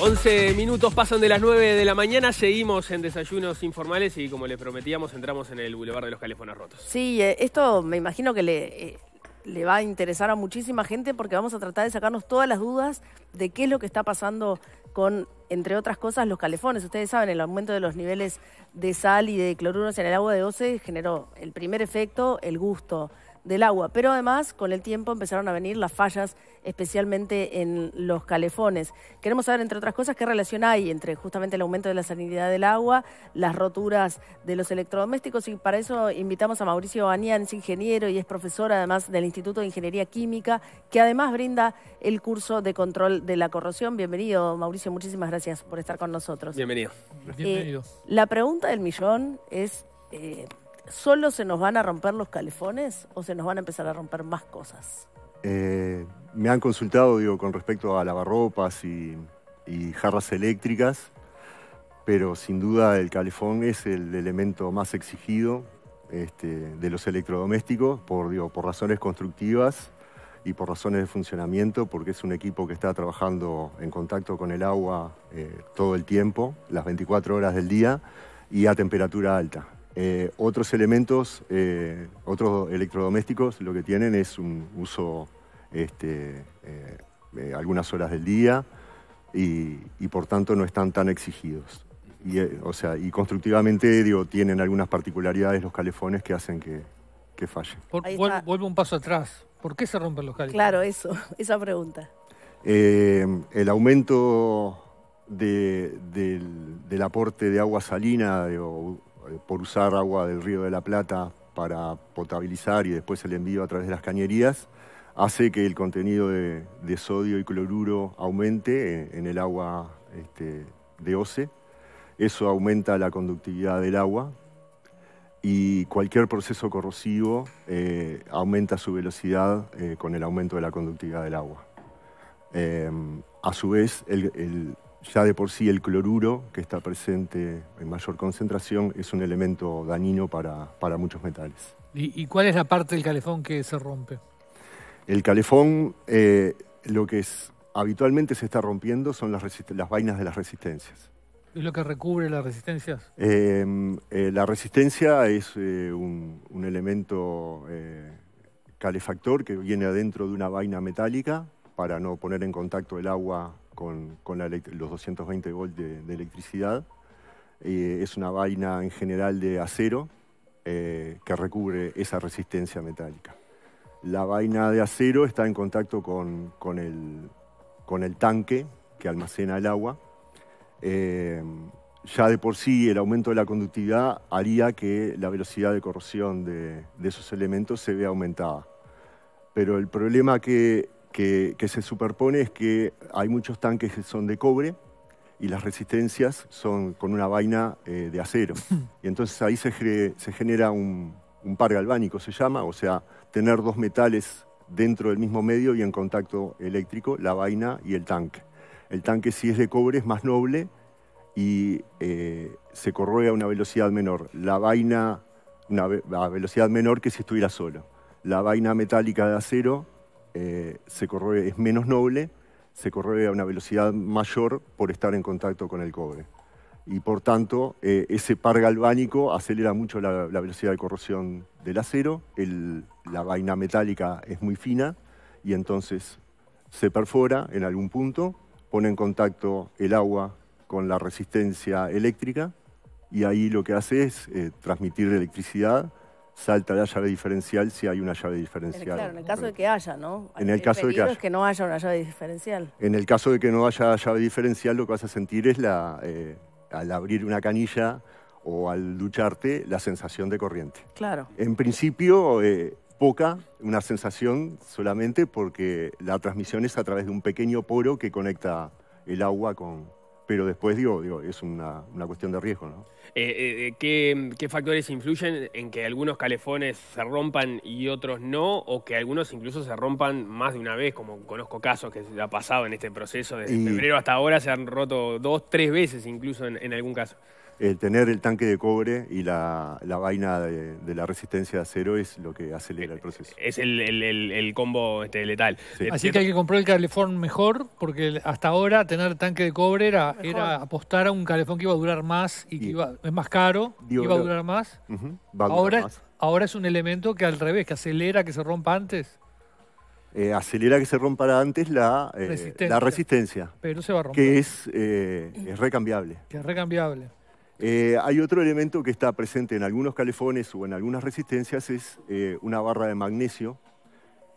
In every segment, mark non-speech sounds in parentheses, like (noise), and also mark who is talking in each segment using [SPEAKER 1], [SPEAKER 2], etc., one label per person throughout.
[SPEAKER 1] 11 minutos pasan de las 9 de la mañana, seguimos en desayunos informales y como les prometíamos entramos en el Boulevard de los Calefones
[SPEAKER 2] Rotos. Sí, eh, esto me imagino que le, eh, le va a interesar a muchísima gente porque vamos a tratar de sacarnos todas las dudas de qué es lo que está pasando con, entre otras cosas, los calefones. Ustedes saben, el aumento de los niveles de sal y de cloruros en el agua de Oce generó el primer efecto, el gusto del agua. Pero además, con el tiempo empezaron a venir las fallas, especialmente en los calefones. Queremos saber, entre otras cosas, qué relación hay entre justamente el aumento de la salinidad del agua, las roturas de los electrodomésticos, y para eso invitamos a Mauricio banián es ingeniero y es profesor además del Instituto de Ingeniería Química, que además brinda el curso de control de la corrosión. Bienvenido, Mauricio, muchísimas gracias por estar con nosotros.
[SPEAKER 1] Bienvenido. Eh, Bienvenido.
[SPEAKER 2] la pregunta del millón es... Eh, ¿solo se nos van a romper los calefones o se nos van a empezar a romper más cosas?
[SPEAKER 3] Eh, me han consultado, con respecto a lavarropas y, jarras eléctricas, pero sin duda el calefón es el elemento más exigido este, de los electrodomésticos por, digo, por razones constructivas y por razones de funcionamiento, porque es un equipo que está trabajando en contacto con el agua eh, todo el tiempo, las 24 horas del día y a temperatura alta. Eh, otros elementos, eh, otros electrodomésticos, lo que tienen es un uso este, eh, algunas horas del día y, por tanto no están tan exigidos. Y, o sea, y constructivamente digo, tienen algunas particularidades los calefones que hacen que, que falle.
[SPEAKER 4] vuelvo, un paso atrás. ¿Por qué se rompen los calefones? Claro, eso,
[SPEAKER 2] (laughs) esa pregunta.
[SPEAKER 3] el aumento del, aporte de agua salina o, eh, por usar agua del río de la Plata para potabilizar y después el envío a través de las cañerías, hace que el contenido de, sodio y cloruro aumente en, el agua este, de OCE. Eso aumenta la conductividad del agua y cualquier proceso corrosivo eh, aumenta su velocidad eh, con el aumento de la conductividad del agua. Em, a su vez, el, ya de por sí el cloruro, que está presente en mayor concentración, es un elemento dañino para, muchos metales.
[SPEAKER 4] ¿Y, cuál es la parte del calefón que se rompe?
[SPEAKER 3] El calefón, eh, lo que habitualmente se está rompiendo son las, vainas de las resistencias.
[SPEAKER 4] ¿Es lo que recubre las resistencias?
[SPEAKER 3] Em, eh, la resistencia es eh, un, un, elemento calefactor que viene adentro de una vaina metálica para no poner en contacto el agua con, los 220 volts de, electricidad. Eh, es una vaina en general de acero eh, que recubre esa resistencia metálica. La vaina de acero está en contacto con, con, el, con el, tanque que almacena el agua. Eh, ya de por sí el aumento de la conductividad haría que la velocidad de corrosión de, de esos elementos se vea aumentada. Pero el problema que que, se superpone es que hay muchos tanques que son de cobre y las resistencias son con una vaina eh, de acero. (laughs) Y entonces ahí se, genera un, par galvánico, se llama, o sea, tener dos metales dentro del mismo medio y en contacto eléctrico, la vaina y el tanque. El tanque si es de cobre es más noble y eh, se corroe a una velocidad menor. La vaina, una a velocidad menor que si estuviera solo. La vaina metálica de acero eh, se corroe, es menos noble, se corroe a una velocidad mayor por estar en contacto con el cobre. Y por tanto, eh, ese par galvánico acelera mucho la, velocidad de corrosión del acero, la vaina metálica es muy fina y entonces se perfora en algún punto, pone en contacto el agua con la resistencia eléctrica y ahí lo que hace es eh, transmitir electricidad salta la llave diferencial si hay una llave diferencial. Claro, en el caso
[SPEAKER 2] de que haya, ¿no? En el, caso de que no haya una llave diferencial.
[SPEAKER 3] En el caso de que no haya llave diferencial, lo que vas a sentir es la, eh, al abrir una canilla o al ducharte, la sensación de corriente. Claro. En principio, eh, poca, una sensación solamente porque la transmisión es a través de un pequeño poro que conecta el agua con, pero después digo, digo es una, cuestión de riesgo. ¿no?
[SPEAKER 1] Eh, eh, eh, ¿qué, factores influyen en que algunos calefones se rompan y otros no? ¿O que algunos incluso se rompan más de una vez? Como conozco casos que se ha pasado en este proceso, desde febrero hasta ahora se han roto dos, tres veces incluso
[SPEAKER 3] en algún caso el tener el tanque de cobre y la, vaina de, la resistencia de acero es lo que acelera el proceso. Es el, combo este, letal. Eh, Así que hay que
[SPEAKER 4] comprar el calefón mejor, porque hasta ahora tener tanque de cobre era, era apostar a un calefón que iba a durar más y que iba, es más caro, que iba a durar más.
[SPEAKER 3] ahora,
[SPEAKER 4] es un elemento que al revés, que acelera que se rompa antes.
[SPEAKER 3] Eh, acelera que se rompa antes la, eh, resistencia. la resistencia.
[SPEAKER 4] Pero se va a romper. Que
[SPEAKER 3] es, es recambiable. Que
[SPEAKER 4] es recambiable.
[SPEAKER 3] Eh, hay otro elemento que está presente en algunos calefones o en algunas resistencias, es eh, una barra de magnesio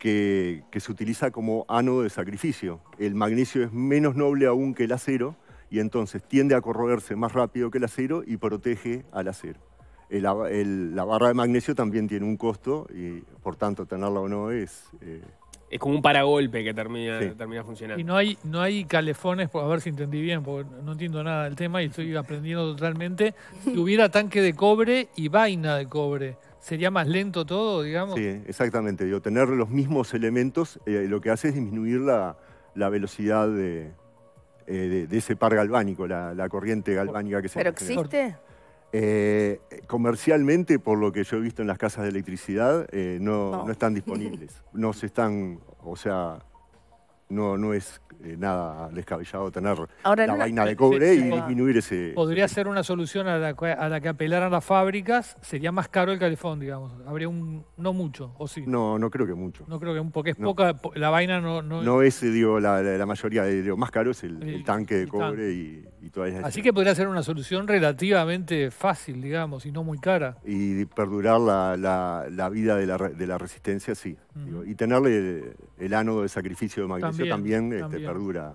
[SPEAKER 3] que, se utiliza como ánodo de sacrificio. El magnesio es menos noble aún que el acero y entonces tiende a corroerse más rápido que el acero y protege al acero. la barra de magnesio también tiene un costo y por tanto tenerla o no es... Eh, es como un paragolpe que termina, termina funcionando. Y no
[SPEAKER 4] hay, no hay calefones, pues, a ver si entendí bien, porque no entiendo nada del tema y estoy aprendiendo totalmente. Si hubiera tanque de cobre y vaina de cobre, ¿sería más
[SPEAKER 3] lento todo, digamos? Sí, exactamente. Y tener los mismos elementos eh, lo que hace es disminuir la, velocidad eh, de, de, ese par galvánico, la, corriente galvánica que se ¿Pero existe? Eh, comercialmente, por lo que yo he visto en las casas de electricidad, eh, no, no, están disponibles. No se están, o sea, no, es eh, nada descabellado tener la vaina de cobre y disminuir ese...
[SPEAKER 4] Podría ser una solución a la, que apelaran las fábricas, sería más caro el calefón, digamos. Habría un... no mucho,
[SPEAKER 3] ¿o sí? No, no creo que mucho. No
[SPEAKER 4] creo que un porque es poca, la vaina no... No, es,
[SPEAKER 3] eh, digo, la, la, mayoría, Lo más caro es el, tanque de cobre y, y toda Así que podría
[SPEAKER 4] ser una solución relativamente fácil, digamos, y no muy cara.
[SPEAKER 3] Y perdurar la, vida de la, resistencia, sí. y tenerle el ánodo de sacrificio de Magnesio este, también, perdura.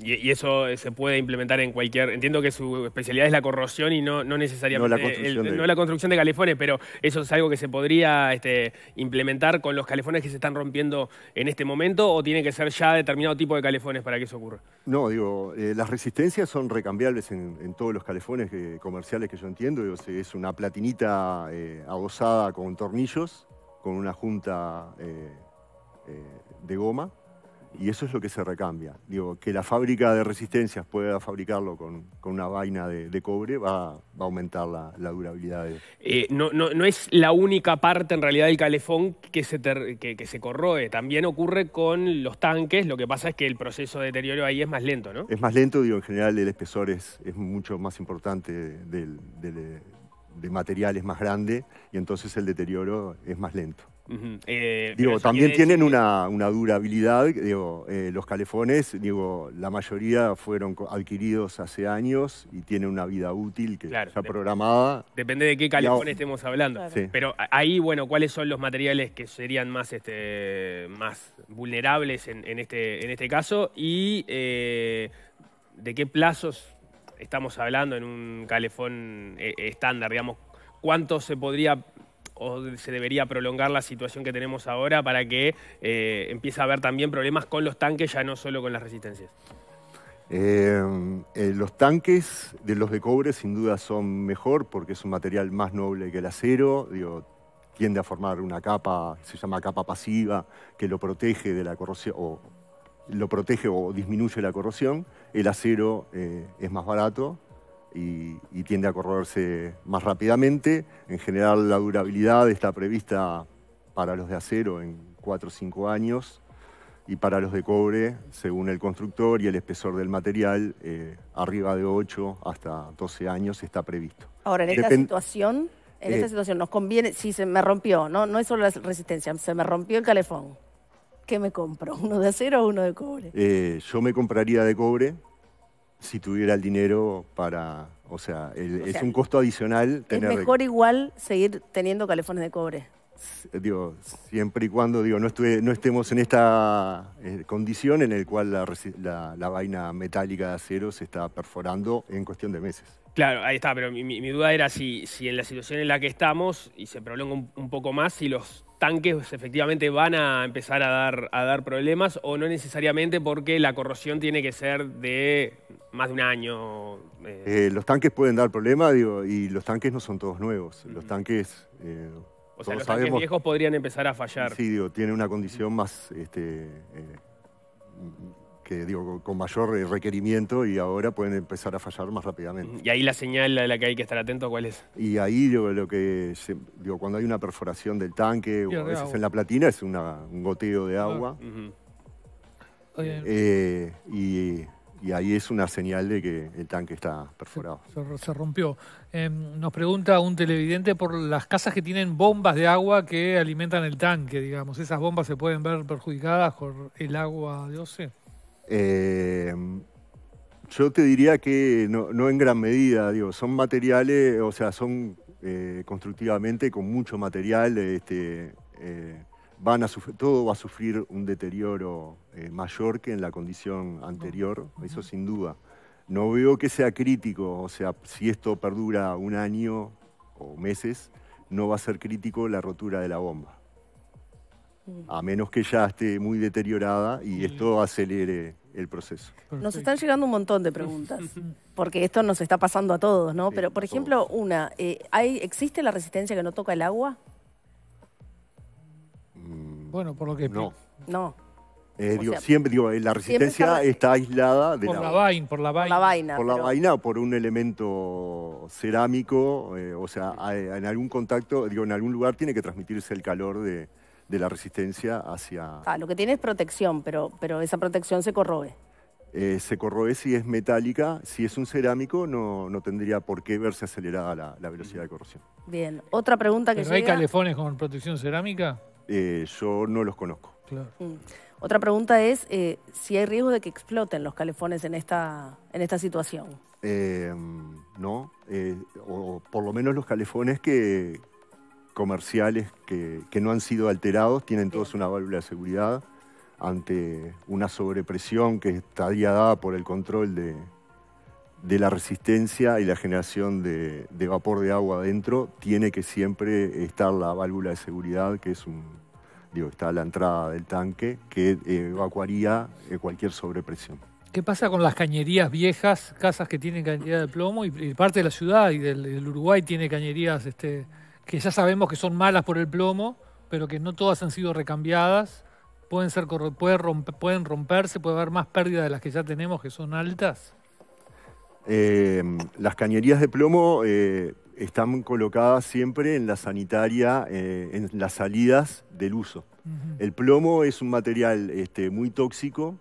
[SPEAKER 1] y, eso eh, se puede implementar en cualquier. Entiendo que su especialidad es la corrosión y no, no necesariamente. la construcción, de... calefones, pero eso es algo que se podría este, implementar con los calefones que se están rompiendo en este momento o tiene que ser ya determinado tipo de calefones para que eso ocurra.
[SPEAKER 3] No, digo, eh, las resistencias son recambiables en, todos los calefones comerciales que yo entiendo. es una platinita eh, con tornillos con una junta eh, eh, de goma y eso es lo que se recambia. Digo, que la fábrica de resistencias pueda fabricarlo con, una vaina de, cobre va, a aumentar la, durabilidad.
[SPEAKER 1] Eh, no, no, no, es la única parte en realidad del calefón que se, que, se corroe, también ocurre con los tanques, lo que pasa es que el proceso de deterioro ahí es más lento, ¿no? Es más
[SPEAKER 3] lento, digo, en general el espesor es, es mucho más importante del, de material, es más grande y entonces el deterioro es más lento.
[SPEAKER 1] Eh, digo, también
[SPEAKER 3] tienen una, durabilidad, digo, eh, los calefones, digo, la mayoría fueron adquiridos hace años y tienen una vida útil que está programada.
[SPEAKER 1] Depende de qué calefón estemos
[SPEAKER 3] hablando. Pero ahí,
[SPEAKER 1] bueno, ¿cuáles son los materiales que serían más, este, más vulnerables en, este, en este caso? Y eh, de qué plazos estamos hablando en un calefón estándar, digamos, cuánto se podría o se debería prolongar la situación que tenemos ahora para que eh, empiece a haber también problemas con los tanques, ya no solo con las resistencias?
[SPEAKER 3] Eh, eh, los tanques de los de cobre sin duda son mejor porque es un material más noble que el acero, tiende a formar una capa, se llama capa pasiva, que lo protege de la corrosión o lo protege o disminuye la corrosión. El acero es más barato, y, tiende a corroerse más rápidamente. En general la durabilidad está prevista para los de acero en 4 o 5 años y para los de cobre, según el constructor y el espesor del material, eh, arriba de 8 hasta 12 años está previsto.
[SPEAKER 2] Ahora, en esta situación... En esta eh, situación nos conviene, si se me rompió, no, no es solo la resistencia, se me rompió el calefón. ¿Qué me compro? ¿Uno de acero o uno de cobre?
[SPEAKER 3] Eh, yo me compraría de cobre, si tuviera el dinero para, o sea, es un costo adicional tener... Es mejor
[SPEAKER 2] igual seguir teniendo calefones de cobre
[SPEAKER 3] digo, siempre y cuando digo, no, estuve, no estemos en esta eh, condición en la cual la, la, vaina metálica de acero se está perforando en cuestión de meses.
[SPEAKER 1] Claro, ahí está, pero mi, mi duda era si, si, en la situación en la que estamos, y se prolonga un, poco más, si los tanques efectivamente van a empezar a dar, a dar problemas o no necesariamente porque la corrosión tiene que ser de más de un año. Eh. Eh, los
[SPEAKER 3] tanques pueden dar problemas y los tanques no son todos nuevos. Los tanques, o sea, los tanques viejos
[SPEAKER 1] podrían empezar a fallar. Sí,
[SPEAKER 3] digo, tiene una condición más, este, eh, que digo, con mayor eh, requerimiento y ahora pueden empezar a fallar más rápidamente.
[SPEAKER 1] Y ahí la señal a la que hay que estar atento, ¿cuál es?
[SPEAKER 3] Y ahí digo, lo que, digo, cuando hay una perforación del tanque o a veces en la platina es un goteo de agua. Eh, y y ahí es una señal de que el tanque está perforado.
[SPEAKER 4] Se, rompió. Eh, nos pregunta un televidente por las casas que tienen bombas de agua que alimentan el tanque, digamos. ¿Esas bombas se pueden ver perjudicadas por el agua de
[SPEAKER 3] OCE? Eh, yo te diría que no, en gran medida, digo, son materiales, o sea, son eh, constructivamente con mucho material, este, van a todo va a sufrir un deterioro eh, mayor que en la condición anterior, eso sin duda. No veo que sea crítico, o sea, si esto perdura un año o meses, no va a ser crítico la rotura de la bomba. Mm. A menos que ya esté muy deteriorada y mm. esto acelere el proceso.
[SPEAKER 2] Nos están llegando un montón de preguntas, (laughs) porque esto nos está pasando a todos, ¿no? Pero, por ejemplo, una, eh, ¿hay, ¿existe la resistencia que no toca el agua?
[SPEAKER 3] Bueno, por lo que... No. No. Eh, digo, siempre, digo, eh, la resistencia está... aislada de por la,
[SPEAKER 2] vaina, por la vaina. Por la
[SPEAKER 3] vaina, por, un elemento cerámico, eh, o sea, en algún contacto, digo, en algún lugar tiene que transmitirse el calor de, la resistencia hacia...
[SPEAKER 2] Ah, lo que tiene es protección, pero, pero esa protección se corroe.
[SPEAKER 3] se corroe si es metálica, si es un cerámico no, no tendría por qué verse acelerada la, velocidad de corrosión.
[SPEAKER 2] Bien, otra pregunta que ¿Hay calefones con
[SPEAKER 4] protección cerámica?
[SPEAKER 3] Eh, yo no los conozco.
[SPEAKER 4] Mm.
[SPEAKER 2] Otra pregunta es eh, si hay riesgo de que exploten los calefones en esta, en esta situación.
[SPEAKER 3] Eh, no, o, por lo menos los calefones que comerciales que, no han sido alterados tienen todos una válvula de seguridad ante una sobrepresión que estaría dada por el control de, de la resistencia y la generación de, vapor de agua adentro, tiene que siempre estar la válvula de seguridad, que es un, digo, está a la entrada del tanque, que eh, evacuaría eh, cualquier sobrepresión.
[SPEAKER 4] ¿Qué pasa con las cañerías viejas, casas que tienen cañería de plomo y, parte de la ciudad y del, Uruguay tiene cañerías este, que ya sabemos que son malas por el plomo, pero que no todas han sido recambiadas? ¿Pueden, ser, pueden, romper, pueden romperse? ¿Puede haber más pérdidas de las que ya tenemos que son altas?
[SPEAKER 3] Em, las cañerías de plomo eh, están colocadas siempre en la sanitaria, eh, en las salidas del uso. El plomo es un material este, muy tóxico,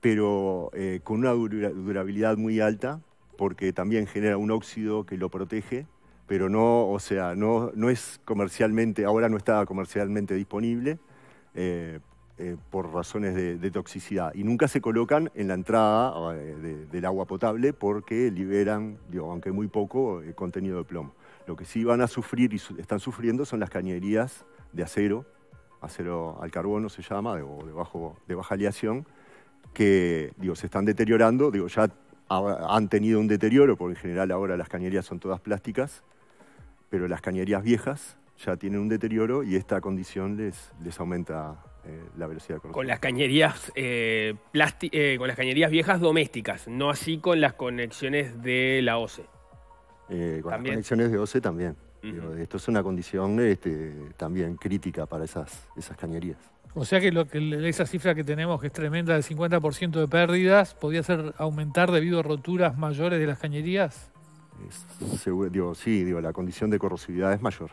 [SPEAKER 3] pero eh, con una durabilidad muy alta, porque también genera un óxido que lo protege, pero no, o sea, no, no es comercialmente, ahora no está comercialmente disponible, eh, por razones de, toxicidad. Y nunca se colocan en la entrada eh, del agua potable porque liberan, aunque muy poco, eh, contenido de plomo. Lo que sí van a sufrir y están sufriendo son las cañerías de acero, acero al carbono se llama, o de, de baja aleación, que digo, se están deteriorando, digo, ya han tenido un deterioro, porque en general ahora las cañerías son todas plásticas, pero las cañerías viejas ya tienen un deterioro y esta condición les, les aumenta eh, velocidad Con
[SPEAKER 1] las cañerías eh, eh, con las cañerías viejas domésticas, no así con las conexiones de la OCE.
[SPEAKER 3] con las conexiones de OCE también. esto es una condición este, también crítica para esas, esas cañerías.
[SPEAKER 4] O sea que, lo que esa cifra que tenemos, que es tremenda, del 50% de pérdidas, podría ser aumentar debido a roturas mayores de las cañerías.
[SPEAKER 3] sí, la condición de corrosividad es mayor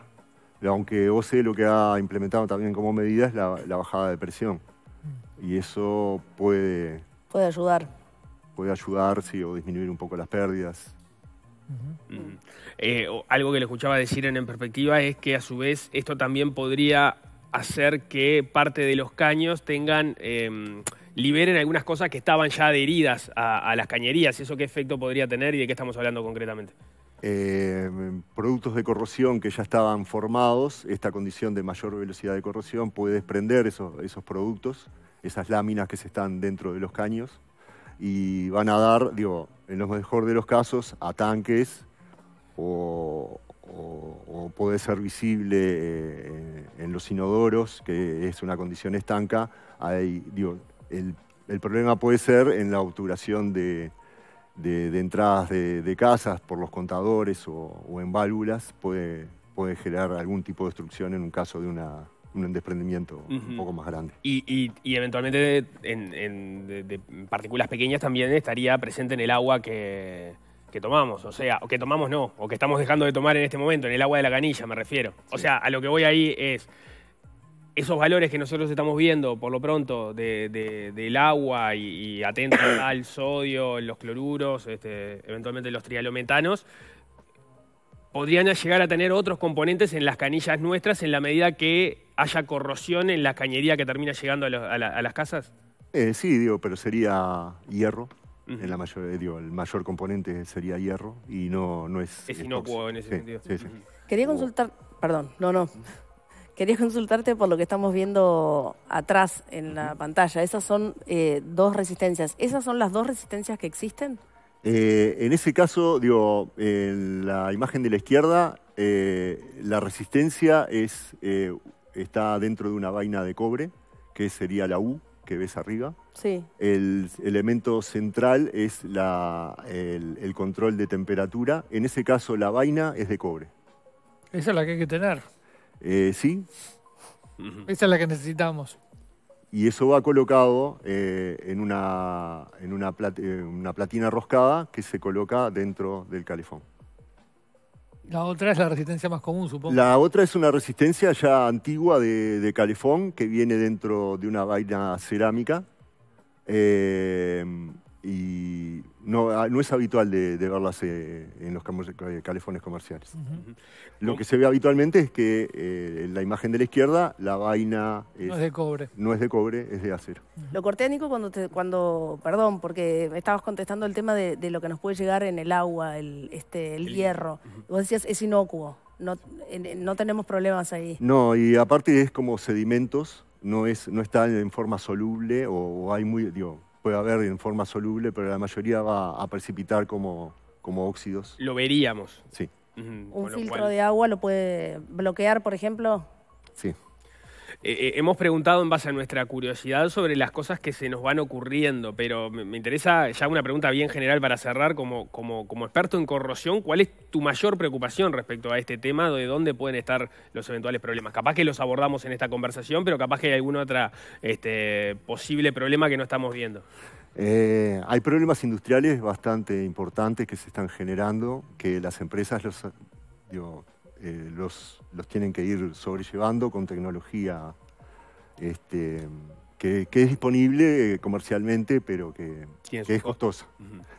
[SPEAKER 3] aunque OCE lo que ha implementado también como medida es la, bajada de presión. Mm. Y eso puede... Puede ayudar. Puede ayudar, sí, o disminuir un poco las pérdidas. Mm.
[SPEAKER 1] Eh, algo que le escuchaba decir en, perspectiva es que a su vez esto también podría hacer que parte de los caños tengan, em, liberen algunas cosas que estaban ya adheridas a, a las cañerías. ¿Eso qué efecto podría tener y de qué estamos hablando concretamente?
[SPEAKER 3] Em, productos de corrosión que ya estaban formados, esta condición de mayor velocidad de corrosión puede desprender esos, productos, esas láminas que se están dentro de los caños, y van a dar, digo, en lo mejor de los casos, a tanques o, puede ser visible eh, en los inodoros, que es una condición estanca. Hay, digo, el problema puede ser en la obturación de, de, entradas de, casas por los contadores o, en válvulas puede, puede generar algún tipo de destrucción en un caso de un desprendimiento un poco más grande.
[SPEAKER 1] Y, eventualmente en, de, partículas pequeñas también estaría presente en el agua que, tomamos, o sea, o que tomamos no, o que estamos dejando de tomar en este momento, en el agua de la canilla me refiero. O sea, a lo que voy ahí es, esos valores que nosotros estamos viendo por lo pronto del agua y, y atentos (coughs) al sodio, los cloruros, este, eventualmente los trialometanos, podrían llegar a tener otros componentes en las canillas nuestras en la medida que haya corrosión en la cañería que termina llegando a, las casas?
[SPEAKER 3] Eh, sí, digo, pero sería hierro. en la eh, el mayor componente sería hierro y no, es... Es inocuo en ese sentido.
[SPEAKER 2] Quería consultar... Perdón, no, no. Quería consultarte por lo que estamos viendo atrás en la pantalla. Esas son eh, dos resistencias. ¿Esas son las dos resistencias que existen?
[SPEAKER 3] Eh, en ese caso, digo, en la imagen de la izquierda, eh, la resistencia es, está dentro de una vaina de cobre, que sería la U que ves arriba. Sí. El elemento central es el, el control de temperatura. En ese caso, la vaina es de cobre.
[SPEAKER 4] Esa es la que hay que tener.
[SPEAKER 3] Eh, sí.
[SPEAKER 4] Esa es la que necesitamos.
[SPEAKER 3] Y eso va colocado eh, en, una, en eh, una, platina roscada que se coloca dentro del calefón.
[SPEAKER 4] La otra es la resistencia más común, supongo. La otra
[SPEAKER 3] es una resistencia ya antigua de, de calefón que viene dentro de una vaina cerámica. Eh, no, ah, no es habitual de, verlas eh, en los eh, calefones comerciales. Lo que se ve habitualmente es que eh, la imagen de la izquierda, la vaina... no es de cobre. No es de cobre, es de acero.
[SPEAKER 2] Lo corté, Nico, cuando, cuando... Perdón, porque estabas contestando el tema de, lo que nos puede llegar en el agua, el, este, el, hierro. Vos decías, es inocuo. No, no tenemos problemas ahí.
[SPEAKER 3] No, y aparte es como sedimentos, no, es, no está en forma soluble o, hay muy puede haber en forma soluble, pero la mayoría va a precipitar como, como óxidos.
[SPEAKER 1] Lo veríamos. Sí. Un
[SPEAKER 2] filtro de agua lo puede bloquear, por ejemplo.
[SPEAKER 3] Sí.
[SPEAKER 1] Eh, eh, hemos preguntado en base a nuestra curiosidad sobre las cosas que se nos van ocurriendo, pero me, interesa ya una pregunta bien general para cerrar, como, como, experto en corrosión, ¿cuál es tu mayor preocupación respecto a este tema? ¿De dónde pueden estar los eventuales problemas? Capaz que los abordamos en esta conversación, pero capaz que hay algún otro este, posible problema que no estamos viendo.
[SPEAKER 3] Eh, hay problemas industriales bastante importantes que se están generando, que las empresas los, eh, los, los, tienen que ir sobrellevando con tecnología este, que, que, es disponible eh, comercialmente, pero que, es costosa.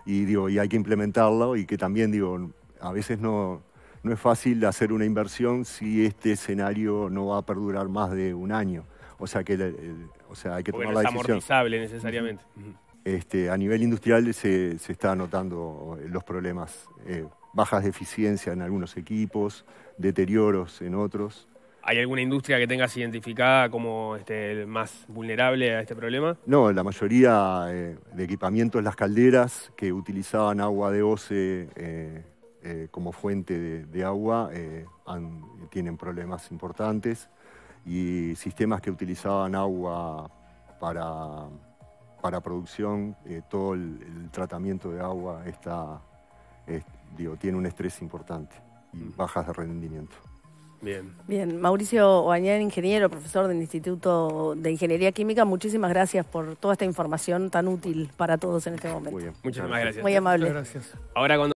[SPEAKER 3] y, digo, y hay que implementarlo y que también digo, a veces no, no es fácil hacer una inversión si este escenario no va a perdurar más de un año. O sea que o sea, hay que tomar la decisión. es amortizable
[SPEAKER 1] necesariamente.
[SPEAKER 3] Este, a nivel industrial se, se están notando los problemas, eh, bajas de eficiencia en algunos equipos, deterioros en otros.
[SPEAKER 1] ¿Hay alguna industria que tengas identificada como este, más vulnerable a este problema? No,
[SPEAKER 3] la mayoría eh, de equipamientos, las calderas que utilizaban agua de OCE eh, eh, como fuente de, agua, tienen problemas importantes. Y sistemas que utilizaban agua para, para producción, todo el, tratamiento de agua está, tiene un estrés importante bajas de rendimiento.
[SPEAKER 2] Bien. Bien, Mauricio Oañán, ingeniero, profesor del Instituto de Ingeniería Química, muchísimas gracias por toda esta información tan útil para todos en este momento.
[SPEAKER 1] Muy bien. Muchísimas gracias. Muy amable. gracias. Ahora cuando